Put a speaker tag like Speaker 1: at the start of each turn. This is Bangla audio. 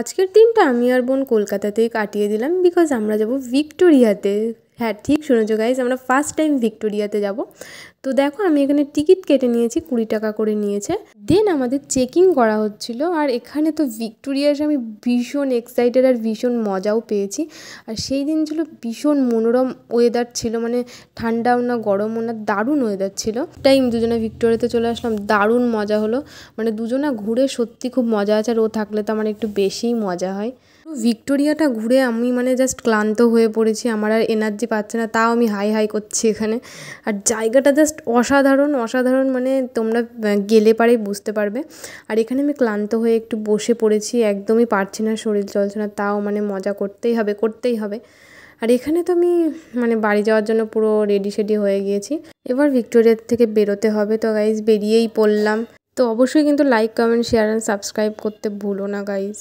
Speaker 1: আজকের দিনটা আমি আর বোন কলকাতাতেই কাটিয়ে দিলাম বিকজ আমরা যাব ভিক্টোরিয়াতে হ্যাঁ ঠিক শুনেছো গাইজ আমরা ফার্স্ট টাইম ভিক্টোরিয়াতে যাব তো দেখো আমি এখানে টিকিট কেটে নিয়েছি কুড়ি টাকা করে নিয়েছে দেন আমাদের চেকিং করা হচ্ছিল আর এখানে তো ভিক্টোরিয়া এসে আমি ভীষণ এক্সাইটেড আর ভীষণ মজাও পেয়েছি আর সেই দিন ছিল ভীষণ মনোরম ওয়েদার ছিল মানে ঠান্ডাও না গরমও না দারুণ ওয়েদার ছিল টাইম দুজনে ভিক্টোরিয়াতে চলে আসলাম দারুণ মজা হলো মানে দুজনা ঘুরে সত্যি খুব মজা আছে আর ও থাকলে তো আমার একটু বেশিই মজা হয় ভিক্টোরিয়াটা ঘুরে আমি মানে জাস্ট ক্লান্ত হয়ে পড়েছি আমার আর এনার্জি পাচ্ছে না তাও আমি হাই হাই করছি এখানে আর জায়গাটা জাস্ট অসাধারণ অসাধারণ মানে তোমরা গেলে পারেই বুঝতে পারবে আর এখানে আমি ক্লান্ত হয়ে একটু বসে পড়েছি একদমই পারছি না শরীর চলছে না তাও মানে মজা করতেই হবে করতেই হবে আর এখানে তো আমি মানে বাড়ি যাওয়ার জন্য পুরো রেডি সেডি হয়ে গিয়েছি এবার ভিক্টোরিয়ার থেকে বেরোতে হবে তো গাইজ বেরিয়েই পড়লাম তো অবশ্যই কিন্তু like comment share and subscribe করতে ভুলো না গাইজ